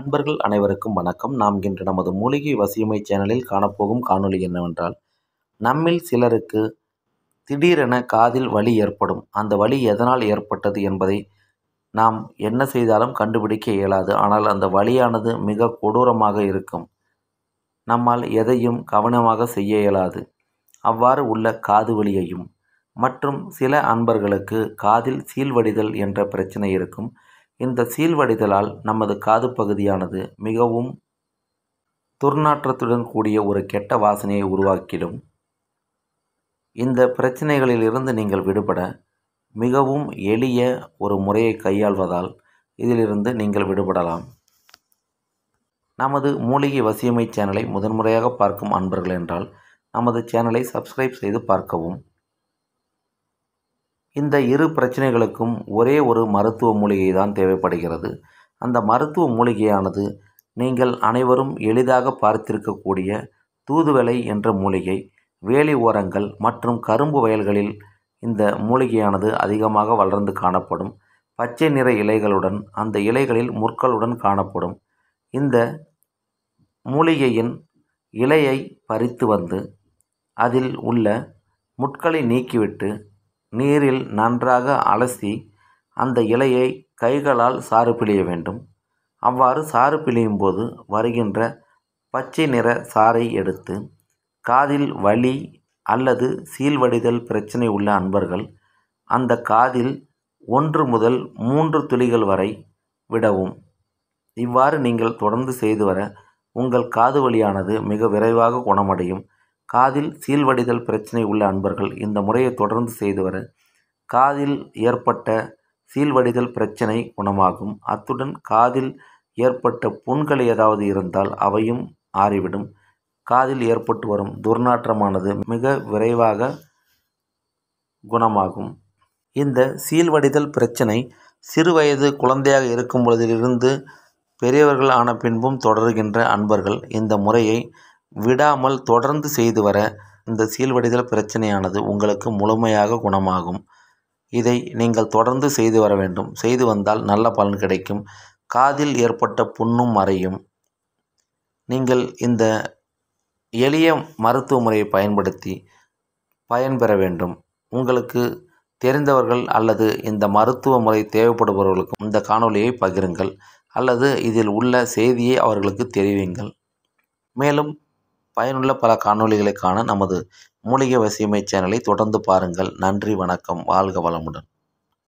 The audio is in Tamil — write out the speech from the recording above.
அன்பர்கள் அனைவருக்கும் வணக்கம் நாம் இன்று நமது மூலிகை வசியமை சேனலில் காணப்போகும் காணொலி என்னவென்றால் நம்மில் சிலருக்கு திடீரென காதில் வலி ஏற்படும் அந்த வலி எதனால் ஏற்பட்டது என்பதை நாம் என்ன செய்தாலும் கண்டுபிடிக்க இயலாது ஆனால் அந்த வலியானது மிக கொடூரமாக இருக்கும் நம்மால் எதையும் கவனமாக செய்ய இயலாது அவ்வாறு உள்ள காது வலியையும் மற்றும் சில அன்பர்களுக்கு காதில் சீழ்வடிதல் என்ற பிரச்சனை இருக்கும் இந்த சீல்வடைதலால் நமது காது பகுதியானது மிகவும் துர்நாற்றத்துடன் கூடிய ஒரு கெட்ட வாசனையை உருவாக்கிடும் இந்த பிரச்சனைகளிலிருந்து நீங்கள் விடுபட மிகவும் எளிய ஒரு முறையை கையாள்வதால் இதிலிருந்து நீங்கள் விடுபடலாம் நமது மூலிகை வசியமை சேனலை முதன்முறையாக பார்க்கும் அன்பர்கள் என்றால் நமது சேனலை சப்ஸ்கிரைப் செய்து பார்க்கவும் இந்த இரு பிரச்சனைகளுக்கும் ஒரே ஒரு மருத்துவ மூலிகை தான் தேவைப்படுகிறது அந்த மருத்துவ மூலிகையானது நீங்கள் அனைவரும் எளிதாக பார்த்திருக்கக்கூடிய தூதுவளை என்ற மூலிகை வேலி ஓரங்கள் மற்றும் கரும்பு வயல்களில் இந்த மூலிகையானது அதிகமாக வளர்ந்து காணப்படும் பச்சை நிற இலைகளுடன் அந்த இலைகளில் முற்களுடன் காணப்படும் இந்த மூலிகையின் இலையை பறித்து வந்து அதில் உள்ள முட்களை நீக்கிவிட்டு நீரில் நன்றாக அலசி அந்த இலையை கைகளால் சாறு பிழிய வேண்டும் அவ்வாறு சாறு பிழியும் போது வருகின்ற பச்சை நிற சாறை எடுத்து காதில் வலி அல்லது சீல்வடிதல் பிரச்சனை உள்ள அன்பர்கள் அந்த காதில் ஒன்று முதல் மூன்று துளிகள் வரை விடவும் இவ்வாறு நீங்கள் தொடர்ந்து செய்து வர உங்கள் காது வலியானது மிக விரைவாக குணமடையும் காதில் சீல்வடிதல் பிரச்சனை உள்ள அன்பர்கள் இந்த முறையை தொடர்ந்து செய்து வர காதில் ஏற்பட்ட சீல்வடிதல் பிரச்சனை குணமாகும் அத்துடன் காதில் ஏற்பட்ட புண்கள் ஏதாவது இருந்தால் அவையும் ஆறிவிடும் காதில் ஏற்பட்டு வரும் துர்நாற்றமானது மிக விரைவாக குணமாகும் இந்த சீல்வடிதல் பிரச்சனை சிறுவயது குழந்தையாக இருக்கும் பொழுதிலிருந்து பெரியவர்கள் ஆன பின்பும் தொடர்கின்ற அன்பர்கள் இந்த முறையை விடாமல் தொடர்ந்து செய்து வர இந்த சீல்வடிதல் பிரச்சனையானது உங்களுக்கு முழுமையாக குணமாகும் இதை நீங்கள் தொடர்ந்து செய்து வர வேண்டும் செய்து வந்தால் நல்ல பலன் கிடைக்கும் காதில் ஏற்பட்ட புண்ணும் மறையும் நீங்கள் இந்த எளிய மருத்துவ முறையை பயன்படுத்தி பயன்பெற வேண்டும் உங்களுக்கு தெரிந்தவர்கள் அல்லது இந்த மருத்துவ முறை தேவைப்படுபவர்களுக்கும் இந்த காணொலியை பகிருங்கள் அல்லது இதில் உள்ள செய்தியை அவர்களுக்கு தெரிவிங்கள் மேலும் பயனுள்ள பல காணொளிகளை காண நமது மூலிகை வசியமை சேனலை தொடர்ந்து பாருங்கள் நன்றி வணக்கம் வாழ்க வளமுடன்